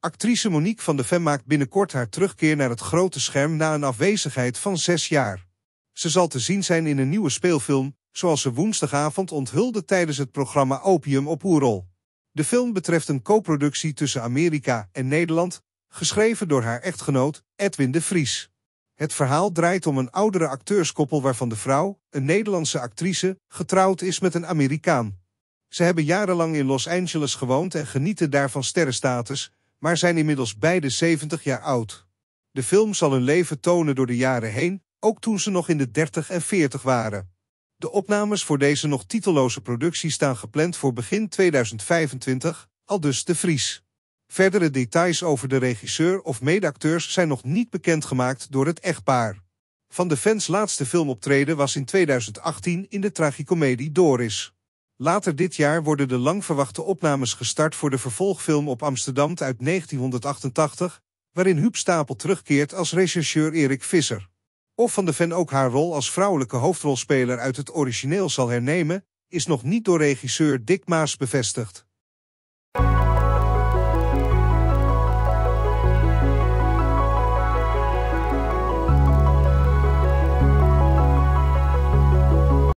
Actrice Monique van de Ven maakt binnenkort haar terugkeer naar het grote scherm na een afwezigheid van zes jaar. Ze zal te zien zijn in een nieuwe speelfilm, zoals ze woensdagavond onthulde tijdens het programma Opium op Oerol. De film betreft een co-productie tussen Amerika en Nederland, geschreven door haar echtgenoot Edwin de Vries. Het verhaal draait om een oudere acteurskoppel waarvan de vrouw, een Nederlandse actrice, getrouwd is met een Amerikaan. Ze hebben jarenlang in Los Angeles gewoond en genieten daarvan sterrenstatus, maar zijn inmiddels beide 70 jaar oud. De film zal hun leven tonen door de jaren heen, ook toen ze nog in de 30 en 40 waren. De opnames voor deze nog titelloze productie staan gepland voor begin 2025, al dus de Vries. Verdere details over de regisseur of medeacteurs zijn nog niet bekendgemaakt door het echtpaar. Van de fans laatste filmoptreden was in 2018 in de tragicomedie Doris. Later dit jaar worden de langverwachte opnames gestart voor de vervolgfilm op Amsterdam uit 1988, waarin Huub Stapel terugkeert als rechercheur Erik Visser. Of Van de Ven ook haar rol als vrouwelijke hoofdrolspeler uit het origineel zal hernemen, is nog niet door regisseur Dick Maas bevestigd.